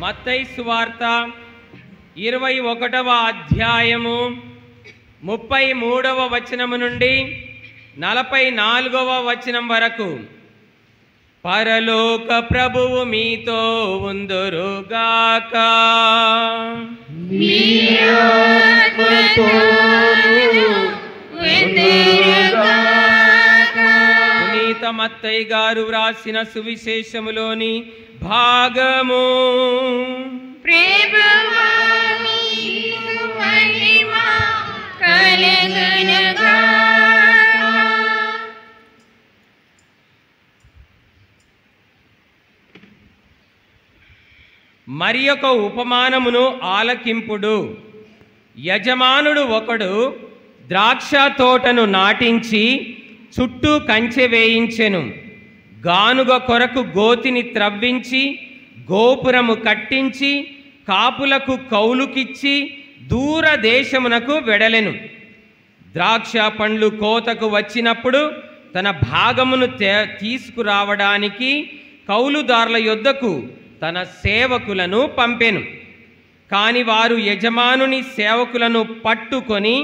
మత్తై సువార్త ఇరవై ఒకటవ అధ్యాయము ముప్పై మూడవ వచనము నుండి నలభై నాలుగవ వచనం వరకు పరలోక ప్రభువు మీతో ఉందరుగాక మత్తయ్య గారు వ్రాసిన సువిశేషములోని భాగము మరి ఒక ఉపమానమును ఆలకింపుడు యజమానుడు ఒకడు ద్రాక్ష తోటను నాటించి చుట్టూ కంచె వేయించెను గానుగ కొరకు గోతిని త్రవ్వించి గోపురము కట్టించి కాపులకు కౌలుకిచ్చి దూరదేశమునకు వెడలెను ద్రాక్ష పండ్లు కోతకు వచ్చినప్పుడు తన భాగమును తీసుకురావడానికి కౌలుదారుల యొద్దకు తన సేవకులను పంపెను కాని వారు యజమానుని సేవకులను పట్టుకొని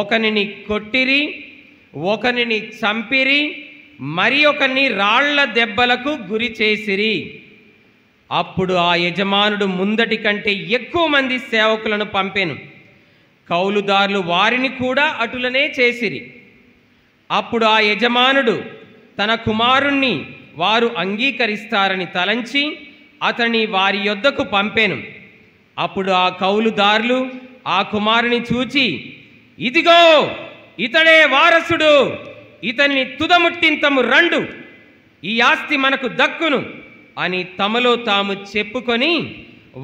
ఒకనిని కొట్టిరి ఒకనిని చంపిరి మరి ఒకని రాళ్ల దెబ్బలకు గురి చేసిరి అప్పుడు ఆ యజమానుడు ముందటి కంటే ఎక్కువ మంది సేవకులను పంపాను కౌలుదారులు వారిని కూడా అటులనే చేసిరి అప్పుడు ఆ యజమానుడు తన కుమారుణ్ణి వారు అంగీకరిస్తారని తలంచి అతని వారి యొద్దకు పంపాను అప్పుడు ఆ కౌలుదారులు ఆ కుమారుని చూచి ఇదిగో ఇతడే వారసుడు ఇతనిని తుదముట్టింతము రండు ఈ ఆస్తి మనకు దక్కును అని తమలో తాము చెప్పుకొని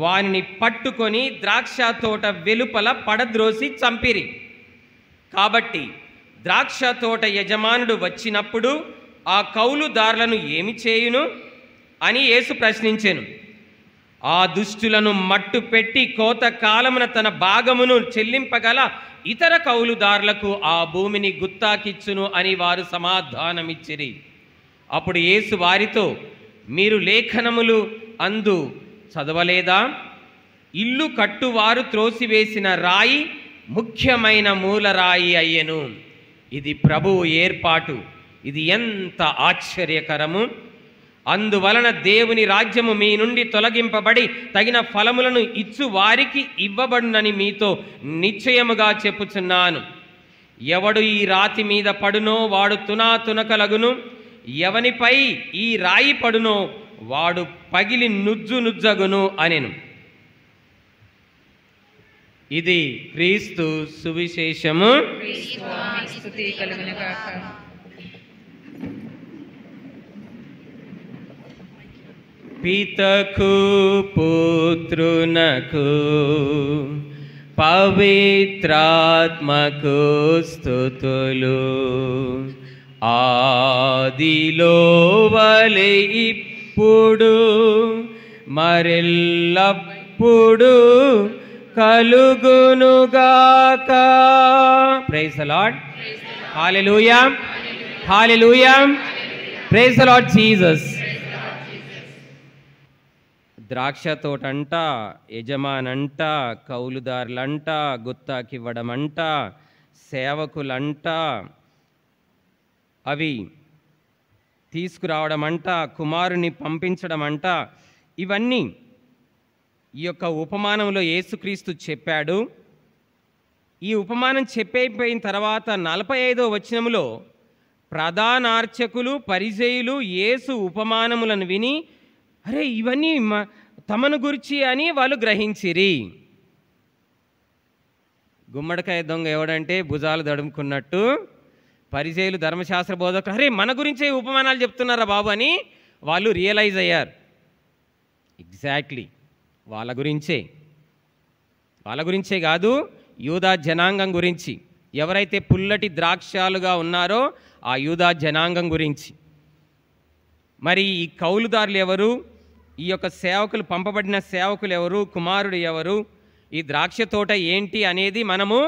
వారిని పట్టుకొని ద్రాక్ష తోట వెలుపల పడద్రోసి చంపిరి కాబట్టి ద్రాక్ష తోట యజమానుడు వచ్చినప్పుడు ఆ కౌలుదారులను ఏమి చేయును అని యేసు ప్రశ్నించాను ఆ దుష్టులను మట్టు పెట్టి కోత కాలమున తన భాగమును చెల్లింపగల ఇతర కౌలుదారులకు ఆ భూమిని గుత్తాకిచ్చును అని వారు సమాధానమిచ్చిరి అప్పుడు యేసు వారితో మీరు లేఖనములు అందు చదవలేదా ఇల్లు కట్టువారు త్రోసివేసిన రాయి ముఖ్యమైన మూలరాయి అయ్యెను ఇది ప్రభువు ఏర్పాటు ఇది ఎంత ఆశ్చర్యకరము అందువలన దేవుని రాజ్యము మీ నుండి తొలగింపబడి తగిన ఫలములను ఇచ్చు వారికి ఇవ్వబడునని మీతో నిశ్చయముగా చెప్పుచున్నాను ఎవడు ఈ రాతి మీద పడునో వాడు తునా తునకలగును ఎవనిపై ఈ రాయి పడునో వాడు పగిలి నుజ్జు నుజ్జగును అనెను ఇది క్రీస్తు సువిశేషము పితకు పుత్రునకు పవిత్రాత్మకు స్థుతులు ఆదిలో వలె ఇప్పుడు మరెల్లప్పుడు కలుగునుగాక praise lord holy hallelujah praise lord Jesus ద్రాక్ష తోటంట యజమానంట కౌలుదారులంట గుత్తాకివ్వడమంట సేవకులంట అవి తీసుకురావడమంట కుమారుని పంపించడమంట ఇవన్నీ ఈ యొక్క ఉపమానంలో యేసుక్రీస్తు చెప్పాడు ఈ ఉపమానం చెప్పైపోయిన తర్వాత నలభై ఐదో వచనములో ప్రధానార్చకులు పరిజయులు యేసు ఉపమానములను విని అరే ఇవన్నీ తమను గురించి అని వాళ్ళు గ్రహించిరి గుమ్మడికాయ దొంగ ఎవడంటే భుజాలు దడుముకున్నట్టు పరిచయలు ధర్మశాస్త్ర బోధకులు అరే మన గురించే ఉపమానాలు చెప్తున్నారా బాబు అని వాళ్ళు రియలైజ్ అయ్యారు ఎగ్జాక్ట్లీ వాళ్ళ గురించే వాళ్ళ గురించే కాదు యూదా జనాంగం గురించి ఎవరైతే పుల్లటి ద్రాక్షాలుగా ఉన్నారో ఆ యూదా జనాంగం గురించి మరి ఈ కౌలుదారులు ఎవరు ఈ యొక్క సేవకులు పంపబడిన సేవకులు ఎవరు కుమారుడు ఎవరు ఈ ద్రాక్ష తోట ఏంటి అనేది మనము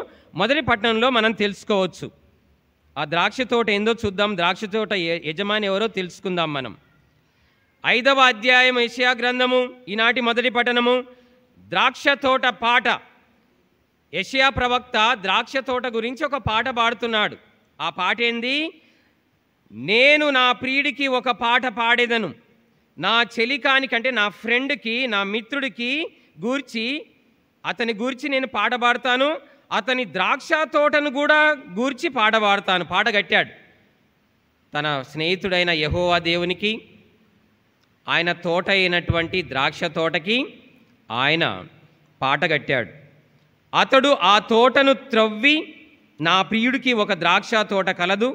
మొదటి పట్టణంలో మనం తెలుసుకోవచ్చు ఆ ద్రాక్ష తోట ఏందో చూద్దాం ద్రాక్ష తోట యజమాని ఎవరో తెలుసుకుందాం మనం ఐదవ అధ్యాయం ఏషియా గ్రంథము ఈనాటి మొదటి పట్టణము ద్రాక్ష తోట పాట ఏషియా ప్రవక్త ద్రాక్ష తోట గురించి ఒక పాట పాడుతున్నాడు ఆ పాట ఏంది నేను నా ప్రియుడికి ఒక పాట పాడేదను నా అంటే నా ఫ్రెండ్కి నా మిత్రుడికి గూర్చి అతని గూర్చి నేను పాట పాడతాను అతని ద్రాక్ష తోటను కూడా గూర్చి పాట పాడతాను పాట కట్టాడు తన స్నేహితుడైన యహోవా దేవునికి ఆయన తోట అయినటువంటి ద్రాక్ష తోటకి ఆయన పాట కట్టాడు అతడు ఆ తోటను త్రవ్వి నా ప్రియుడికి ఒక ద్రాక్ష తోట కలదు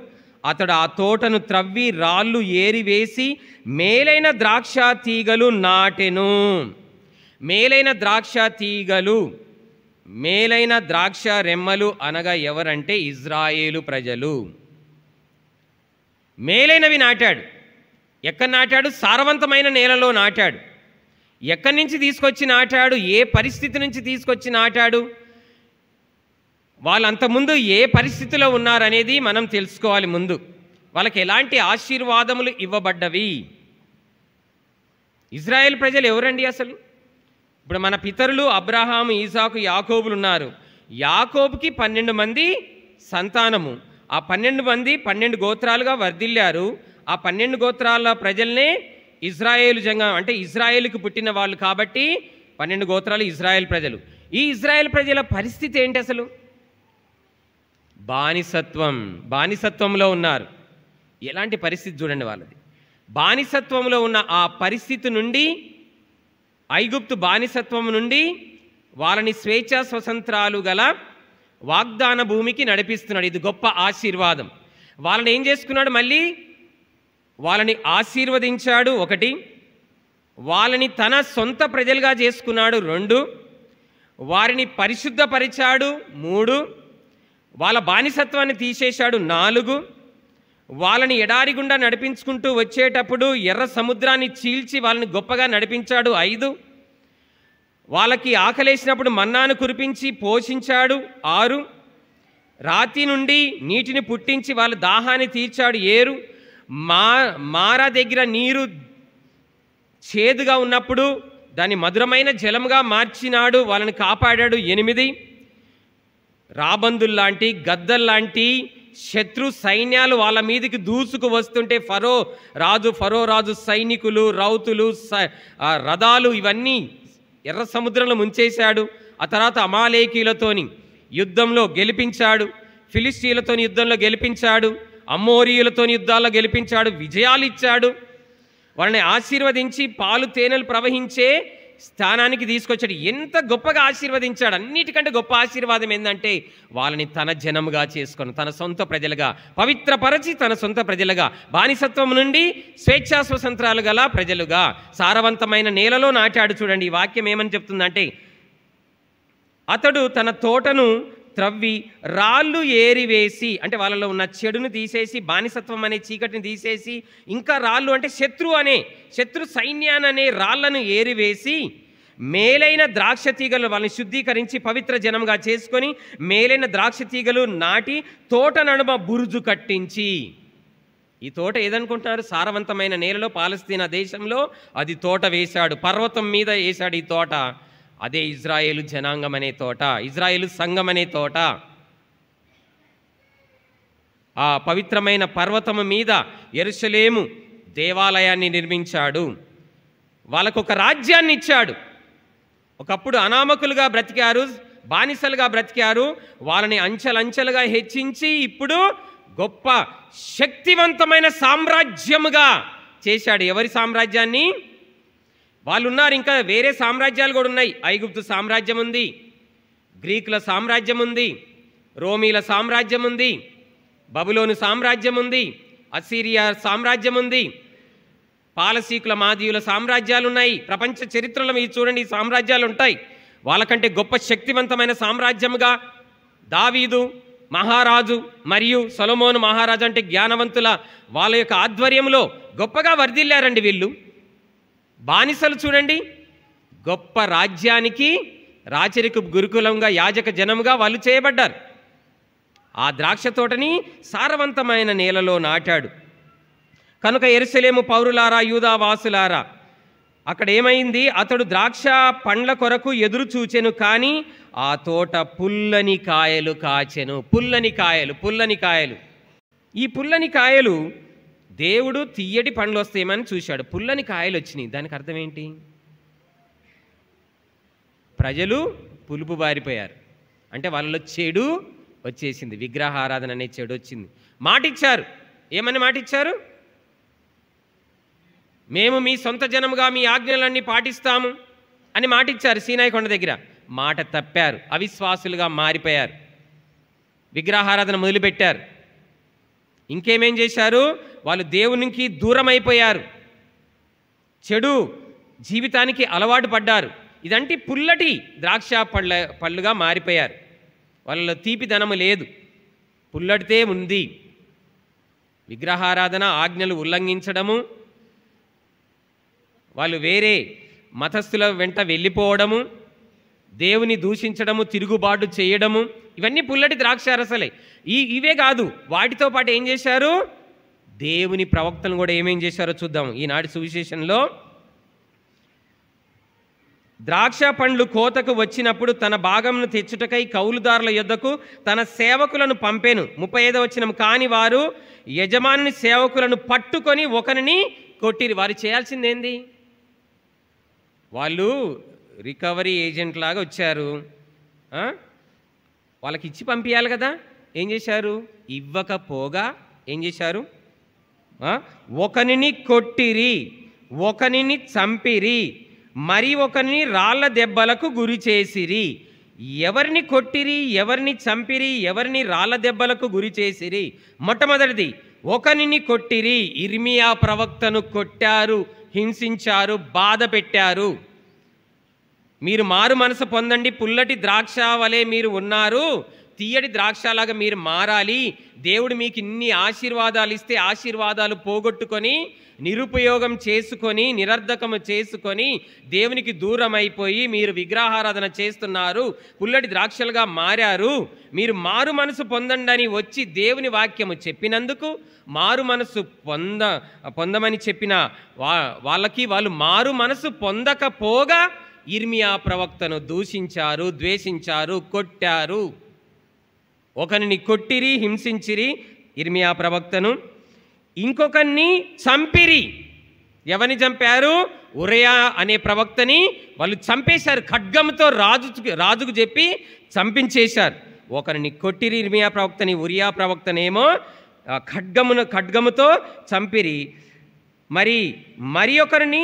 అతడు ఆ తోటను త్రవ్వి రాళ్ళు ఏరివేసి మేలైన ద్రాక్ష తీగలు నాటెను మేలైన ద్రాక్ష తీగలు మేలైన ద్రాక్ష రెమ్మలు అనగా ఎవరంటే ఇజ్రాయేలు ప్రజలు మేలైనవి నాటాడు ఎక్కడ నాటాడు సారవంతమైన నేలలో నాటాడు ఎక్కడి నుంచి తీసుకొచ్చి నాటాడు ఏ పరిస్థితి నుంచి తీసుకొచ్చి నాటాడు వాళ్ళు అంతకుముందు ఏ పరిస్థితిలో ఉన్నారనేది మనం తెలుసుకోవాలి ముందు వాళ్ళకి ఎలాంటి ఆశీర్వాదములు ఇవ్వబడ్డవి ఇజ్రాయెల్ ప్రజలు ఎవరండి అసలు ఇప్పుడు మన పితరులు అబ్రహాము ఈసాకు యాకోబులు ఉన్నారు యాకోబుకి పన్నెండు మంది సంతానము ఆ పన్నెండు మంది పన్నెండు గోత్రాలుగా వర్ధిల్లారు ఆ పన్నెండు గోత్రాల ప్రజల్నే ఇజ్రాయేల్ జంగం అంటే ఇజ్రాయేల్కి పుట్టిన వాళ్ళు కాబట్టి పన్నెండు గోత్రాలు ఇజ్రాయెల్ ప్రజలు ఈ ఇజ్రాయెల్ ప్రజల పరిస్థితి ఏంటి అసలు బానిసత్వం బానిసత్వంలో ఉన్నారు ఎలాంటి పరిస్థితి చూడండి వాళ్ళది బానిసత్వంలో ఉన్న ఆ పరిస్థితి నుండి ఐగుప్తు బానిసత్వం నుండి వాళ్ళని స్వేచ్ఛ స్వతంత్రాలు గల వాగ్దాన భూమికి నడిపిస్తున్నాడు ఇది గొప్ప ఆశీర్వాదం వాళ్ళని ఏం చేసుకున్నాడు మళ్ళీ వాళ్ళని ఆశీర్వదించాడు ఒకటి వాళ్ళని తన సొంత ప్రజలుగా చేసుకున్నాడు రెండు వారిని పరిశుద్ధపరిచాడు మూడు వాళ్ళ బానిసత్వాన్ని తీసేశాడు నాలుగు వాళ్ళని ఎడారి గుండా నడిపించుకుంటూ వచ్చేటప్పుడు ఎర్ర సముద్రాన్ని చీల్చి వాళ్ళని గొప్పగా నడిపించాడు ఐదు వాళ్ళకి ఆకలేసినప్పుడు మన్నాను కురిపించి పోషించాడు ఆరు రాతి నుండి నీటిని పుట్టించి వాళ్ళ దాహాన్ని తీర్చాడు ఏరు మా మారా దగ్గర నీరు చేదుగా ఉన్నప్పుడు దాన్ని మధురమైన జలముగా మార్చినాడు వాళ్ళని కాపాడాడు ఎనిమిది రాబందుల్లాంటి గద్దల్లాంటి శత్రు సైన్యాలు వాళ్ళ మీదకి దూసుకు వస్తుంటే ఫరో రాజు ఫరో రాజు సైనికులు రౌతులు రథాలు ఇవన్నీ ఎర్ర సముద్రంలో ముంచేశాడు ఆ తర్వాత అమాలేకీలతోని యుద్ధంలో గెలిపించాడు ఫిలిస్తీన్లతోని యుద్ధంలో గెలిపించాడు అమ్మోరియులతోని యుద్ధాల్లో గెలిపించాడు విజయాలు ఇచ్చాడు వాళ్ళని ఆశీర్వదించి పాలు తేనెలు ప్రవహించే స్థానానికి తీసుకొచ్చాడు ఎంత గొప్పగా ఆశీర్వదించాడు అన్నిటికంటే గొప్ప ఆశీర్వాదం ఏంటంటే వాళ్ళని తన జనముగా చేసుకొని తన సొంత ప్రజలుగా పవిత్రపరచి తన సొంత ప్రజలుగా బానిసత్వం నుండి స్వేచ్ఛా స్వతంత్రాలు గల ప్రజలుగా సారవంతమైన నేలలో నాటాడు చూడండి ఈ వాక్యం ఏమని చెప్తుందంటే అతడు తన తోటను త్రవ్వి రాళ్ళు ఏరివేసి అంటే వాళ్ళలో ఉన్న చెడును తీసేసి బానిసత్వం అనే చీకటిని తీసేసి ఇంకా రాళ్ళు అంటే శత్రు అనే శత్రు సైన్యాననే రాళ్లను ఏరివేసి మేలైన ద్రాక్ష తీగలు వాళ్ళని శుద్ధీకరించి పవిత్ర జనంగా చేసుకొని మేలైన ద్రాక్ష తీగలు నాటి తోట నడుమ బురుజు కట్టించి ఈ తోట ఏదనుకుంటున్నారు సారవంతమైన నేలలో పాలస్తీనా దేశంలో అది తోట వేశాడు పర్వతం మీద వేశాడు ఈ తోట అదే ఇజ్రాయేలు జనాంగం అనే తోట ఇజ్రాయేలు సంఘం అనే తోట ఆ పవిత్రమైన పర్వతము మీద ఎరుసలేము దేవాలయాన్ని నిర్మించాడు వాళ్ళకు ఒక రాజ్యాన్ని ఇచ్చాడు ఒకప్పుడు అనామకులుగా బ్రతికారు బానిసలుగా బ్రతికారు వాళ్ళని అంచెలంచెలుగా హెచ్చించి ఇప్పుడు గొప్ప శక్తివంతమైన సామ్రాజ్యముగా చేశాడు ఎవరి సామ్రాజ్యాన్ని వాళ్ళు ఉన్నారు ఇంకా వేరే సామ్రాజ్యాలు కూడా ఉన్నాయి ఐగుప్తు సామ్రాజ్యం ఉంది గ్రీకుల సామ్రాజ్యం ఉంది రోమీల సామ్రాజ్యం ఉంది బబులోను సామ్రాజ్యం ఉంది అసీరియా సామ్రాజ్యం ఉంది పాలసీకుల మాదీయుల సామ్రాజ్యాలు ఉన్నాయి ప్రపంచ చరిత్రలో మీరు చూడండి ఈ సామ్రాజ్యాలు ఉంటాయి వాళ్ళకంటే గొప్ప శక్తివంతమైన సామ్రాజ్యముగా దావీదు మహారాజు మరియు సొలమోను మహారాజు అంటే జ్ఞానవంతుల వాళ్ళ యొక్క ఆధ్వర్యంలో గొప్పగా వర్ధిల్లారండి వీళ్ళు బానిసలు చూడండి గొప్ప రాజ్యానికి రాచరికు గురుకులంగా యాజక జనముగా వాళ్ళు చేయబడ్డారు ఆ ద్రాక్ష తోటని సారవంతమైన నేలలో నాటాడు కనుక ఎరుసలేము పౌరులారా యూదావాసులారా అక్కడ ఏమైంది అతడు ద్రాక్ష పండ్ల కొరకు ఎదురు చూచెను కానీ ఆ తోట పుల్లని కాయలు కాచెను పుల్లని కాయలు పుల్లని కాయలు ఈ పుల్లని కాయలు దేవుడు తీయటి పండ్లు వస్తాయేమని చూశాడు పుల్లని కాయలు వచ్చినాయి దానికి అర్థం ఏంటి ప్రజలు పులుపు బారిపోయారు అంటే వాళ్ళలో చెడు వచ్చేసింది విగ్రహారాధన అనే చెడు వచ్చింది మాటిచ్చారు ఏమని మాటిచ్చారు మేము మీ సొంత జనముగా మీ ఆజ్ఞలన్నీ పాటిస్తాము అని మాటిచ్చారు సీనాయి కొండ దగ్గర మాట తప్పారు అవిశ్వాసులుగా మారిపోయారు విగ్రహారాధన మొదలుపెట్టారు ఇంకేమేం చేశారు వాళ్ళు దేవునికి దూరం అయిపోయారు చెడు జీవితానికి అలవాటు పడ్డారు ఇదంటే పుల్లటి ద్రాక్ష పళ్ళ పళ్ళుగా మారిపోయారు వాళ్ళలో తీపిదనము లేదు పుల్లటితే ఉంది విగ్రహారాధన ఆజ్ఞలు ఉల్లంఘించడము వాళ్ళు వేరే మతస్థుల వెంట వెళ్ళిపోవడము దేవుని దూషించడము తిరుగుబాటు చేయడము ఇవన్నీ పుల్లటి ద్రాక్షారసలే ఈ ఇవే కాదు వాటితో పాటు ఏం చేశారు దేవుని ప్రవక్తను కూడా ఏమేం చేశారో చూద్దాం ఈనాటి సువిశేషంలో ద్రాక్ష పండ్లు కోతకు వచ్చినప్పుడు తన భాగంను తెచ్చుటకై కౌలుదారుల యొద్దకు తన సేవకులను పంపాను ముప్పై ఐదో వచ్చినం కాని వారు యజమాని సేవకులను పట్టుకొని ఒకరిని కొట్టిరి వారు చేయాల్సిందేంది వాళ్ళు రికవరీ ఏజెంట్ లాగా వచ్చారు వాళ్ళకి ఇచ్చి పంపించాలి కదా ఏం చేశారు ఇవ్వకపోగా ఏం చేశారు ఒకనిని కొట్టిరి ఒకనిని చంపిరి మరి ఒకరిని రాళ్ళ దెబ్బలకు గురి చేసిరి ఎవరిని కొట్టిరి ఎవరిని చంపిరి ఎవరిని రాళ్ళ దెబ్బలకు గురి చేసిరి మొట్టమొదటిది ఒకని కొట్టిరి ఇర్మియా ప్రవక్తను కొట్టారు హింసించారు బాధ పెట్టారు మీరు మారు మనసు పొందండి పుల్లటి ద్రాక్ష వలె మీరు ఉన్నారు తీయటి ద్రాక్షలాగా మీరు మారాలి దేవుడు మీకు ఇన్ని ఆశీర్వాదాలు ఇస్తే ఆశీర్వాదాలు పోగొట్టుకొని నిరుపయోగం చేసుకొని నిరర్ధకము చేసుకొని దేవునికి దూరం అయిపోయి మీరు విగ్రహారాధన చేస్తున్నారు పుల్లటి ద్రాక్షలుగా మారారు మీరు మారు మనసు పొందండి అని వచ్చి దేవుని వాక్యము చెప్పినందుకు మారు మనసు పొంద పొందమని చెప్పిన వా వాళ్ళకి వాళ్ళు మారు మనసు పొందకపోగా ఇర్మియా ప్రవక్తను దూషించారు ద్వేషించారు కొట్టారు ఒకరిని కొట్టిరి హింసించిరి ఇర్మియా ప్రవక్తను ఇంకొకరిని చంపిరి ఎవరిని చంపారు ఉరయా అనే ప్రవక్తని వాళ్ళు చంపేశారు ఖడ్గంతో రాజు రాజుకు చెప్పి చంపించేశారు ఒకరిని కొట్టిరి ఇర్మియా ప్రవక్తని ఉరియా ప్రవక్తనేమో ఖడ్గమును ఖడ్గముతో చంపిరి మరి మరి ఒకరిని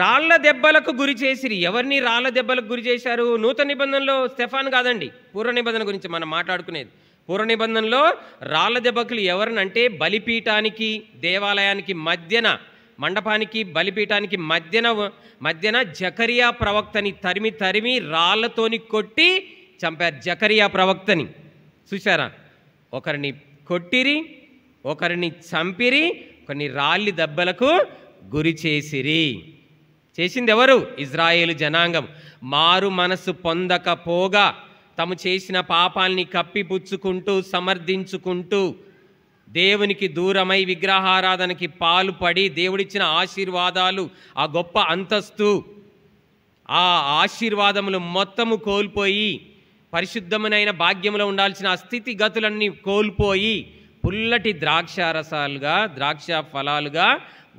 రాళ్ల దెబ్బలకు గురి చేసిరి ఎవరిని రాళ్ల దెబ్బలకు గురి చేశారు నూతన నిబంధనలో స్టెఫాన్ కాదండి పూర్వ నిబంధన గురించి మనం మాట్లాడుకునేది పూర్వ నిబంధనలో రాళ్ల దెబ్బకులు ఎవరిని అంటే బలిపీఠానికి దేవాలయానికి మధ్యన మండపానికి బలిపీఠానికి మధ్యన మధ్యన జకరియా ప్రవక్తని తరిమి తరిమి రాళ్లతోని కొట్టి చంపారు జకరియా ప్రవక్తని చూసారా ఒకరిని కొట్టిరి ఒకరిని చంపిరి కొన్ని రాళ్ళి దెబ్బలకు గురి చేసిరి చేసింది ఎవరు ఇజ్రాయేలు జనాంగం మారు మనసు పొందకపోగా తము చేసిన పాపాల్ని కప్పిపుచ్చుకుంటూ సమర్థించుకుంటూ దేవునికి దూరమై విగ్రహారాధనకి పాలుపడి దేవుడిచ్చిన ఆశీర్వాదాలు ఆ గొప్ప అంతస్తు ఆ ఆశీర్వాదములు మొత్తము కోల్పోయి పరిశుద్ధమునైన భాగ్యములో ఉండాల్సిన స్థితిగతులన్నీ కోల్పోయి పుల్లటి ద్రాక్ష రసాలుగా ద్రాక్ష ఫలాలుగా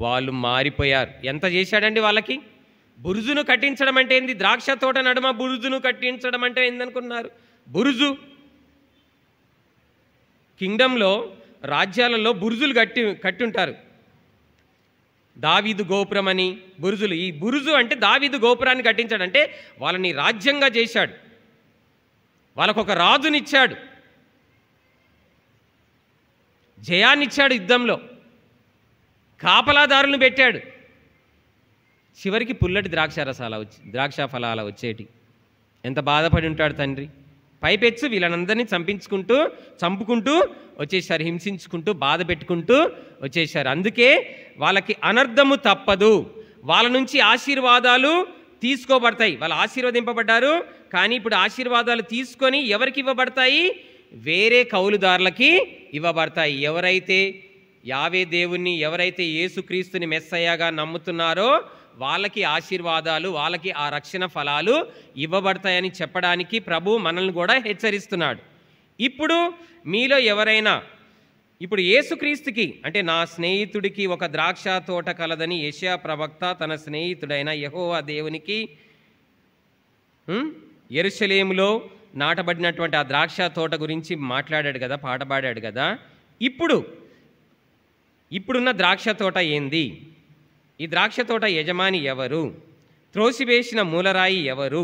వాళ్ళు మారిపోయారు ఎంత చేశాడండి వాళ్ళకి బురుజును కట్టించడం అంటే ఏంది ద్రాక్ష తోట నడుమ బురుజును కట్టించడం అంటే ఏందనుకున్నారు బురుజు కింగ్డంలో రాజ్యాలలో బురుజులు కట్టి కట్టి ఉంటారు దావీదు గోపురం అని బురుజులు ఈ బురుజు అంటే దావీదు గోపురాన్ని కట్టించాడు అంటే వాళ్ళని రాజ్యంగా చేశాడు వాళ్ళకొక రాజునిచ్చాడు జయాన్నిచ్చాడు యుద్ధంలో కాపలాదారులను పెట్టాడు చివరికి పుల్లటి ద్రాక్ష రసాల వచ్చి ద్రాక్ష ఫలాల వచ్చేటి ఎంత బాధపడి ఉంటాడు తండ్రి పైపెచ్చు వీళ్ళనందరినీ చంపించుకుంటూ చంపుకుంటూ వచ్చేసారు హింసించుకుంటూ బాధ పెట్టుకుంటూ వచ్చేసారు అందుకే వాళ్ళకి అనర్థము తప్పదు వాళ్ళ నుంచి ఆశీర్వాదాలు తీసుకోబడతాయి వాళ్ళు ఆశీర్వదింపబడ్డారు కానీ ఇప్పుడు ఆశీర్వాదాలు తీసుకొని ఎవరికి ఇవ్వబడతాయి వేరే కౌలుదారులకి ఇవ్వబడతాయి ఎవరైతే యావే దేవుణ్ణి ఎవరైతే యేసుక్రీస్తుని మెస్సయ్యగా నమ్ముతున్నారో వాళ్ళకి ఆశీర్వాదాలు వాళ్ళకి ఆ రక్షణ ఫలాలు ఇవ్వబడతాయని చెప్పడానికి ప్రభు మనల్ని కూడా హెచ్చరిస్తున్నాడు ఇప్పుడు మీలో ఎవరైనా ఇప్పుడు యేసుక్రీస్తుకి అంటే నా స్నేహితుడికి ఒక ద్రాక్ష తోట కలదని యశా ప్రవక్త తన స్నేహితుడైన యహోవా దేవునికి ఎరుసలేములో నాటబడినటువంటి ఆ ద్రాక్ష తోట గురించి మాట్లాడాడు కదా పాట పాడాడు కదా ఇప్పుడు ఇప్పుడున్న ద్రాక్ష తోట ఏంది ఈ ద్రాక్ష తోట యజమాని ఎవరు త్రోసివేసిన మూలరాయి ఎవరు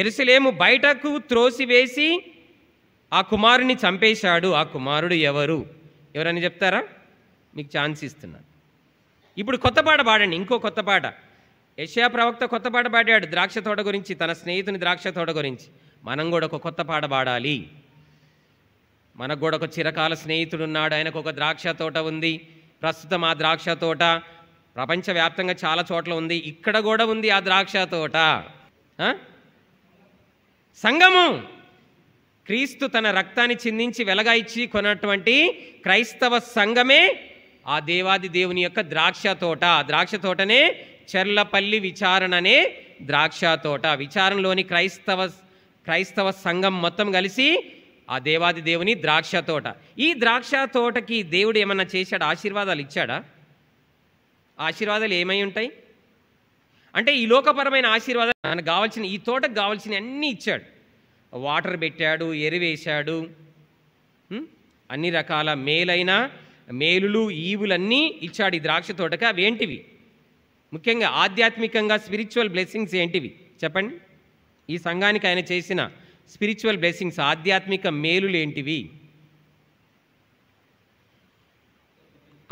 ఎరుసలేము బయటకు త్రోసివేసి ఆ కుమారుని చంపేశాడు ఆ కుమారుడు ఎవరు ఎవరని చెప్తారా మీకు ఛాన్స్ ఇస్తున్నాను ఇప్పుడు కొత్త పాట పాడండి ఇంకో కొత్త పాట యశ్యా ప్రవక్త కొత్త పాట పాడాడు ద్రాక్ష తోట గురించి తన స్నేహితుని ద్రాక్ష తోట గురించి మనం కూడా ఒక కొత్త పాట పాడాలి మనకు కూడా ఒక చిరకాల స్నేహితుడున్నాడు ఆయనకు ఒక ద్రాక్ష తోట ఉంది ప్రస్తుతం ఆ ద్రాక్ష తోట ప్రపంచవ్యాప్తంగా చాలా చోట్ల ఉంది ఇక్కడ కూడా ఉంది ఆ ద్రాక్ష తోట సంగము క్రీస్తు తన రక్తాన్ని చిందించి వెలగా ఇచ్చి కొన్నటువంటి క్రైస్తవ సంఘమే ఆ దేవాది దేవుని యొక్క ద్రాక్ష తోట ఆ ద్రాక్ష తోటనే చెర్లపల్లి విచారణ అనే ద్రాక్ష తోట విచారణలోని క్రైస్తవ క్రైస్తవ సంఘం మొత్తం కలిసి ఆ దేవాది దేవుని ద్రాక్ష తోట ఈ ద్రాక్ష తోటకి దేవుడు ఏమన్నా చేశాడు ఆశీర్వాదాలు ఇచ్చాడా ఆశీర్వాదాలు ఏమై ఉంటాయి అంటే ఈ లోకపరమైన ఆశీర్వాదాలు మనకు కావాల్సిన ఈ తోటకు కావాల్సిన అన్నీ ఇచ్చాడు వాటర్ పెట్టాడు ఎరువేశాడు అన్ని రకాల మేలైన మేలులు ఈవులన్నీ ఇచ్చాడు ఈ ద్రాక్ష తోటకి అవి ఏంటివి ముఖ్యంగా ఆధ్యాత్మికంగా స్పిరిచువల్ బ్లెస్సింగ్స్ ఏంటివి చెప్పండి ఈ సంఘానికి ఆయన చేసిన స్పిరిచువల్ బ్లెస్సింగ్స్ ఆధ్యాత్మిక మేలులు ఏంటివి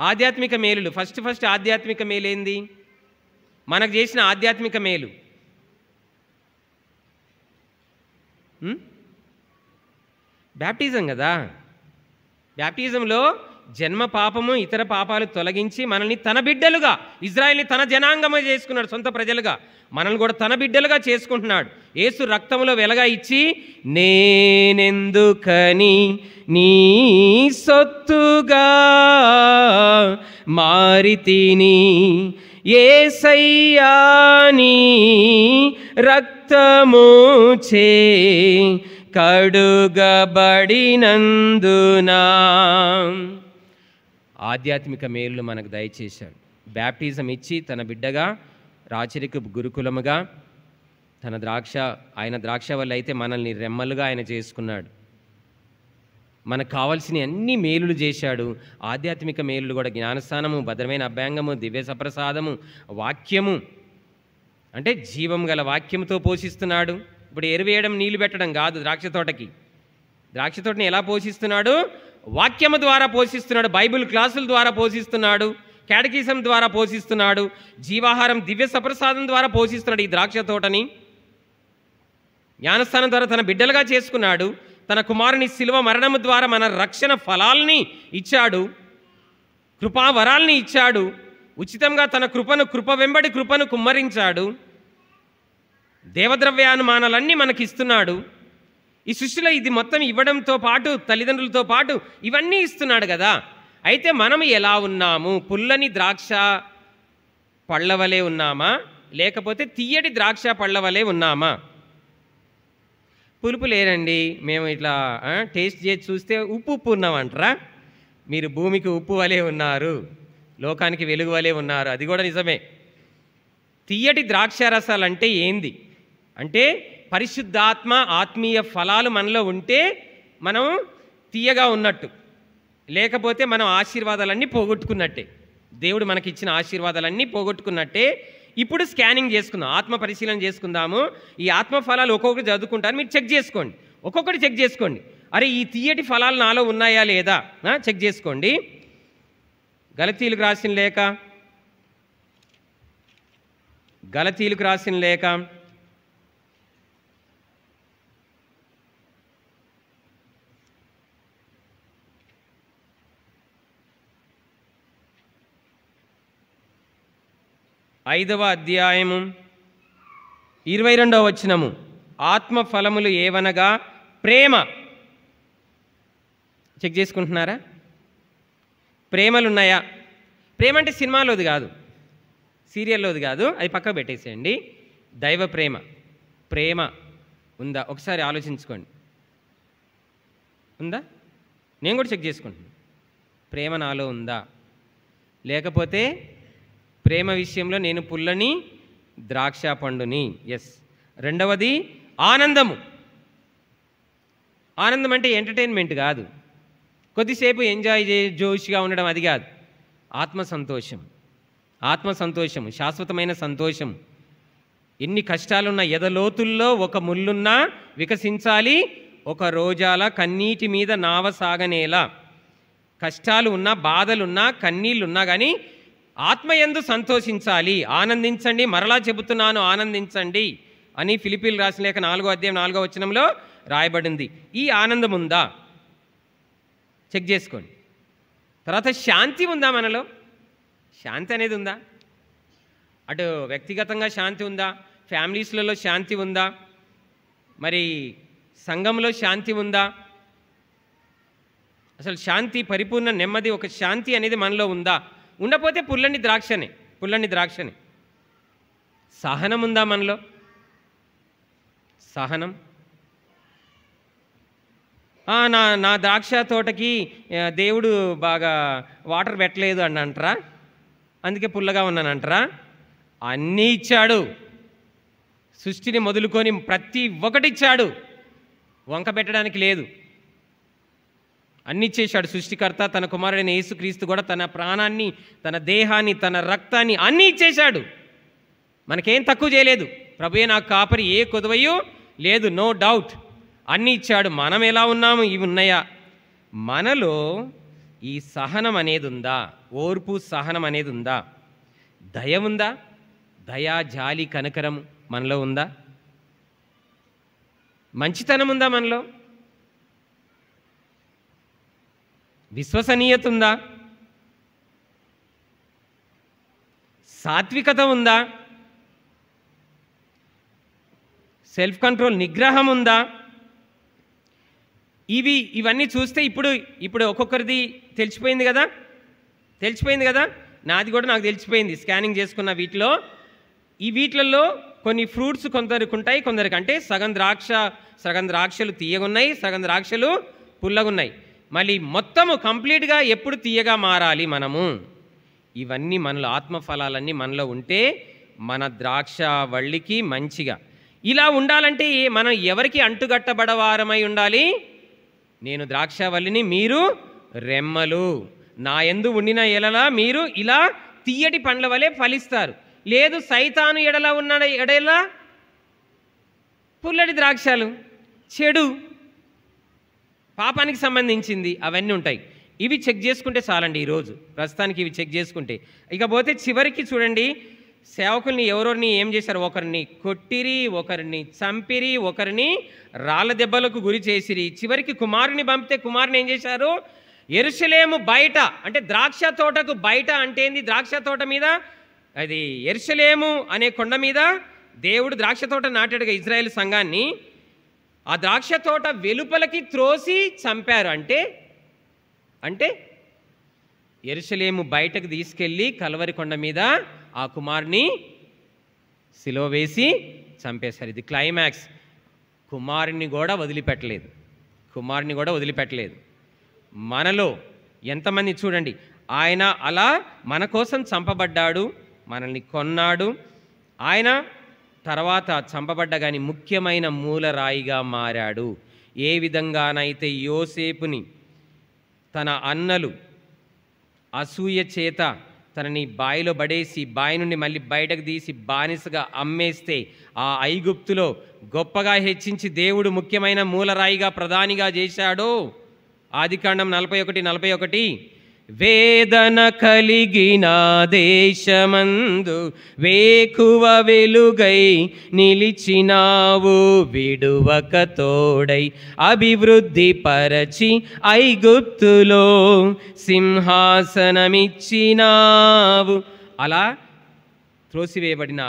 ఆధ్యాత్మిక మేలులు ఫస్ట్ ఫస్ట్ ఆధ్యాత్మిక మేలు ఏంది మనకు చేసిన ఆధ్యాత్మిక మేలు బ్యాప్టిజం కదా బ్యాప్టిజంలో జన్మ పాపము ఇతర పాపాలు తొలగించి మనల్ని తన బిడ్డలుగా ఇజ్రాయిల్ని తన జనాంగము చేసుకున్నాడు సొంత ప్రజలుగా మనల్ని కూడా తన బిడ్డలుగా చేసుకుంటున్నాడు ఏసు రక్తంలో వెలగా ఇచ్చి నేనెందుకని నీ సొత్తుగా మారితిని ఏసయ్యాని రక్తము చే కడుగబడినందునా ఆధ్యాత్మిక మేలులు మనకు దయచేశాడు బ్యాప్టిజం ఇచ్చి తన బిడ్డగా రాచరిక గురుకులముగా తన ద్రాక్ష ఆయన ద్రాక్ష వల్ల అయితే మనల్ని రెమ్మలుగా ఆయన చేసుకున్నాడు మనకు కావాల్సిన అన్ని మేలులు చేశాడు ఆధ్యాత్మిక మేలులు కూడా జ్ఞానస్థానము భద్రమైన అభ్యాంగము దివ్య సప్రసాదము వాక్యము అంటే జీవం గల వాక్యంతో పోషిస్తున్నాడు ఇప్పుడు ఎరువేయడం నీళ్లు పెట్టడం కాదు ద్రాక్ష తోటకి ద్రాక్ష తోటని ఎలా పోషిస్తున్నాడు వాక్యము ద్వారా పోషిస్తున్నాడు బైబిల్ క్లాసుల ద్వారా పోషిస్తున్నాడు కేటకిజం ద్వారా పోషిస్తున్నాడు జీవాహారం దివ్య సప్రసాదం ద్వారా పోషిస్తున్నాడు ఈ ద్రాక్ష తోటని జ్ఞానస్థానం ద్వారా తన బిడ్డలుగా చేసుకున్నాడు తన కుమారుని శిలువ మరణము ద్వారా మన రక్షణ ఫలాల్ని ఇచ్చాడు కృపావరాల్ని ఇచ్చాడు ఉచితంగా తన కృపను కృప వెంబడి కృపను కుమ్మరించాడు దేవద్రవ్యానుమానాలన్నీ మనకిస్తున్నాడు ఈ సృష్టిలో ఇది మొత్తం ఇవ్వడంతో పాటు తల్లిదండ్రులతో పాటు ఇవన్నీ ఇస్తున్నాడు కదా అయితే మనం ఎలా ఉన్నాము పుల్లని ద్రాక్ష పళ్ళవలే ఉన్నామా లేకపోతే తీయటి ద్రాక్ష పళ్ళవలే ఉన్నామా పులుపు లేరండి మేము ఇట్లా టేస్ట్ చేసి చూస్తే ఉప్పు ఉప్పు ఉన్నామంటారా మీరు భూమికి ఉప్పు వలె ఉన్నారు లోకానికి వెలుగు వలె ఉన్నారు అది కూడా నిజమే తీయటి ద్రాక్ష రసాలు అంటే ఏంది అంటే పరిశుద్ధాత్మ ఆత్మీయ ఫలాలు మనలో ఉంటే మనం తీయగా ఉన్నట్టు లేకపోతే మనం ఆశీర్వాదాలన్నీ పోగొట్టుకున్నట్టే దేవుడు మనకిచ్చిన ఆశీర్వాదాలన్నీ పోగొట్టుకున్నట్టే ఇప్పుడు స్కానింగ్ చేసుకుందాం ఆత్మ పరిశీలన చేసుకుందాము ఈ ఆత్మ ఫలాలు ఒక్కొక్కటి చదువుకుంటాను మీరు చెక్ చేసుకోండి ఒక్కొక్కటి చెక్ చేసుకోండి అరే ఈ తీయటి ఫలాలు నాలో ఉన్నాయా లేదా చెక్ చేసుకోండి గలతీలకు రాసిన లేక గలతీలకు రాసిన లేఖ ఐదవ అధ్యాయము ఇరవై రెండవ వచనము ఆత్మఫలములు ఏవనగా ప్రేమ చెక్ చేసుకుంటున్నారా ప్రేమలున్నాయా ప్రేమ అంటే సినిమాలోది కాదు సీరియల్లోది కాదు అది పక్క పెట్టేసేయండి దైవ ప్రేమ ప్రేమ ఉందా ఒకసారి ఆలోచించుకోండి ఉందా నేను కూడా చెక్ చేసుకుంటున్నాను ప్రేమ నాలో ఉందా లేకపోతే ప్రేమ విషయంలో నేను పుల్లని ద్రాక్ష పండుని ఎస్ రెండవది ఆనందము ఆనందం అంటే ఎంటర్టైన్మెంట్ కాదు కొద్దిసేపు ఎంజాయ్ చే జోష్గా ఉండడం అది కాదు ఆత్మ సంతోషం ఆత్మ సంతోషం శాశ్వతమైన సంతోషం ఎన్ని కష్టాలున్న ఎదలోతుల్లో ఒక ముల్లున్నా వికసించాలి ఒక రోజాల కన్నీటి మీద నావసాగనేలా కష్టాలు ఉన్నా బాధలున్నా కన్నీళ్ళున్నా కానీ ఆత్మయందు సంతోషించాలి ఆనందించండి మరలా చెబుతున్నాను ఆనందించండి అని ఫిలిపిల్ రాసిన లేక నాలుగో అధ్యాయం నాలుగో వచనంలో రాయబడింది ఈ ఆనందం ఉందా చెక్ చేసుకోండి తర్వాత శాంతి ఉందా మనలో శాంతి అనేది ఉందా అటు వ్యక్తిగతంగా శాంతి ఉందా ఫ్యామిలీస్లలో శాంతి ఉందా మరి సంఘంలో శాంతి ఉందా అసలు శాంతి పరిపూర్ణ నెమ్మది ఒక శాంతి అనేది మనలో ఉందా ఉండపోతే పుల్లని ద్రాక్షని పుల్లని ద్రాక్షని సహనం ఉందా మనలో సహనం నా నా ద్రాక్ష తోటకి దేవుడు బాగా వాటర్ పెట్టలేదు అని అంటారా అందుకే పుల్లగా ఉన్నానంటారా అన్నీ ఇచ్చాడు సృష్టిని మొదలుకొని ప్రతి ఒక్కటి ఇచ్చాడు వంక పెట్టడానికి లేదు అన్ని చేశాడు సృష్టికర్త తన కుమారుడైన యేసుక్రీస్తు కూడా తన ప్రాణాన్ని తన దేహాన్ని తన రక్తాన్ని అన్నీ ఇచ్చేశాడు మనకేం తక్కువ చేయలేదు ప్రభుయే నాకు కాపరి ఏ కొదవయో లేదు నో డౌట్ అన్నీ ఇచ్చాడు మనం ఎలా ఉన్నాము ఇవి ఉన్నాయా మనలో ఈ సహనం అనేది ఉందా ఓర్పు సహనం అనేది ఉందా దయ ఉందా దయా జాలి కనకరం మనలో ఉందా మంచితనం ఉందా మనలో విశ్వసనీయత ఉందా సాత్వికత ఉందా సెల్ఫ్ కంట్రోల్ నిగ్రహం ఉందా ఇవి ఇవన్నీ చూస్తే ఇప్పుడు ఇప్పుడు ఒక్కొక్కరిది తెలిసిపోయింది కదా తెలిసిపోయింది కదా నాది కూడా నాకు తెలిసిపోయింది స్కానింగ్ చేసుకున్న వీటిలో ఈ వీటిలలో కొన్ని ఫ్రూట్స్ కొందరికి ఉంటాయి కొందరికి అంటే సగం ద్రాక్ష సగం ద్రాక్షలు తీయగున్నాయి సగం ద్రాక్షలు పుల్లగున్నాయి మళ్ళీ మొత్తము కంప్లీట్గా ఎప్పుడు తీయగా మారాలి మనము ఇవన్నీ మనలో ఆత్మఫలాలన్నీ మనలో ఉంటే మన ద్రాక్ష వళ్ళికి మంచిగా ఇలా ఉండాలంటే మనం ఎవరికి అంటుగట్టబడవారమై ఉండాలి నేను ద్రాక్షవల్లిని మీరు రెమ్మలు నా ఎందు ఉండిన ఎడల మీరు ఇలా తీయటి పండ్ల వలె ఫలిస్తారు లేదు సైతాను ఎడల ఉన్న ఎడలా పుల్లటి ద్రాక్షలు చెడు పాపానికి సంబంధించింది అవన్నీ ఉంటాయి ఇవి చెక్ చేసుకుంటే చాలండి ఈరోజు ప్రస్తుతానికి ఇవి చెక్ చేసుకుంటే ఇకపోతే చివరికి చూడండి సేవకుల్ని ఎవరెవరిని ఏం చేశారు ఒకరిని కొట్టిరి ఒకరిని చంపిరి ఒకరిని రాళ్ళ దెబ్బలకు గురి చేసిరి చివరికి కుమారుని పంపితే కుమారుని ఏం చేశారు ఎరుసలేము బయట అంటే ద్రాక్ష తోటకు బయట అంటే ఏంది ద్రాక్ష తోట మీద అది ఎరుసలేము అనే కొండ మీద దేవుడు ద్రాక్ష తోట నాటాడుగా ఇజ్రాయెల్ సంఘాన్ని ఆ ద్రాక్ష తోట వెలుపలకి త్రోసి చంపారు అంటే అంటే ఎరుసలేము బయటకు తీసుకెళ్ళి కలవరి కొండ మీద ఆ కుమార్ని సిలో వేసి చంపేశారు ఇది క్లైమాక్స్ కుమారుని కూడా వదిలిపెట్టలేదు కుమారుని కూడా వదిలిపెట్టలేదు మనలో ఎంతమంది చూడండి ఆయన అలా మన కోసం చంపబడ్డాడు మనల్ని కొన్నాడు ఆయన తర్వాత చంపబడ్డగాని ముఖ్యమైన మూలరాయిగా మారాడు ఏ విధంగానైతే యోసేపుని తన అన్నలు అసూయ చేత తనని బాయిలో పడేసి బాయి నుండి మళ్ళీ బయటకు తీసి బానిసగా అమ్మేస్తే ఆ ఐగుప్తులో గొప్పగా హెచ్చించి దేవుడు ముఖ్యమైన మూలరాయిగా ప్రధానిగా చేశాడు ఆదికాండం నలభై ఒకటి నలభై ఒకటి వేదన కలిగిన దేశమందు వేకువ వెలుగై నిలిచినావు విడువక తోడై అభివృద్ధి పరచి ఐగుప్తులో సింహాసనమిచ్చినావు అలా త్రోసివేయబడిన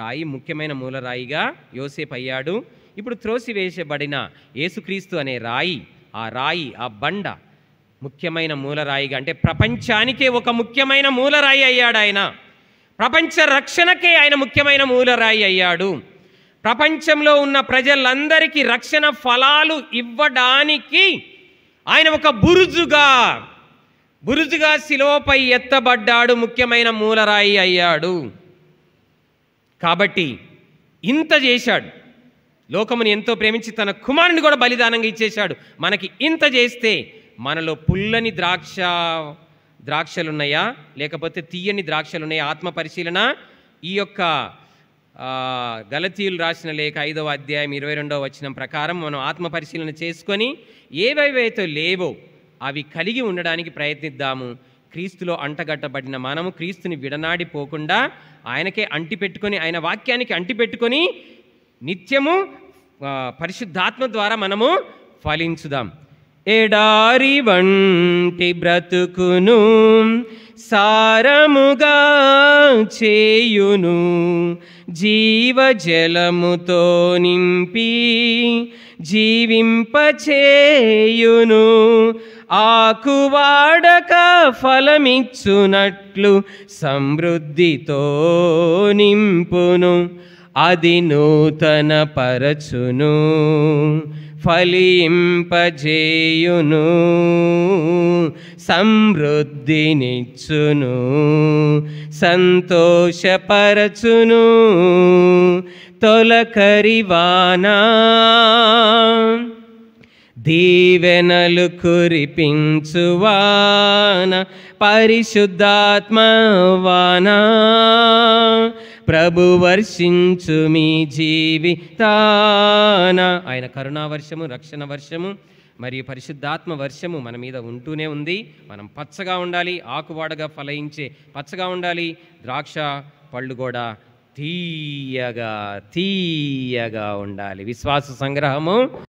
రాయి ముఖ్యమైన మూల రాయిగా యోసేపు అయ్యాడు ఇప్పుడు త్రోసివేసబడిన యేసుక్రీస్తు అనే రాయి ఆ రాయి ఆ బండ ముఖ్యమైన మూలరాయిగా అంటే ప్రపంచానికే ఒక ముఖ్యమైన మూలరాయి అయ్యాడు ఆయన ప్రపంచ రక్షణకే ఆయన ముఖ్యమైన మూలరాయి అయ్యాడు ప్రపంచంలో ఉన్న ప్రజలందరికీ రక్షణ ఫలాలు ఇవ్వడానికి ఆయన ఒక బురుజుగా బురుజుగా శిలోపై ఎత్తబడ్డాడు ముఖ్యమైన మూలరాయి అయ్యాడు కాబట్టి ఇంత చేశాడు లోకముని ఎంతో ప్రేమించి తన కుమారుని కూడా బలిదానంగా ఇచ్చేశాడు మనకి ఇంత చేస్తే మనలో పుల్లని ద్రాక్ష ద్రాక్షలున్నాయా లేకపోతే తీయని ద్రాక్షలున్నాయా ఆత్మ పరిశీలన ఈ యొక్క గలతీయులు రాసిన లేఖ ఐదవ అధ్యాయం ఇరవై రెండవ వచనం ప్రకారం మనం ఆత్మ పరిశీలన చేసుకొని ఏవైవైతే లేవో అవి కలిగి ఉండడానికి ప్రయత్నిద్దాము క్రీస్తులో అంటగట్టబడిన మనము క్రీస్తుని విడనాడి పోకుండా ఆయనకే అంటిపెట్టుకొని ఆయన వాక్యానికి అంటిపెట్టుకొని నిత్యము పరిశుద్ధాత్మ ద్వారా మనము ఫలించుదాం ఎడారి వంటి బ్రతుకును సారముగా చేయును జీవజలముతో నింపి జీవింపచేయును ఆకువాడక ఫలమిచ్చునట్లు సమృద్ధితో నింపును అది నూతన పరచును ఫలింపజేయును సమృద్ధినిచ్చును సంతోషపరచును తొలకరివానా దీవెనలు కురిపించువాన పరిశుద్ధాత్మవానా ప్రభు వర్షించు మీ జీవితాన ఆయన కరుణా వర్షము రక్షణ వర్షము మరియు పరిశుద్ధాత్మ వర్షము మన మీద ఉంటూనే ఉంది మనం పచ్చగా ఉండాలి ఆకువాడగా ఫలయించే పచ్చగా ఉండాలి ద్రాక్ష పళ్ళు కూడా తీయగా తీయగా ఉండాలి విశ్వాస సంగ్రహము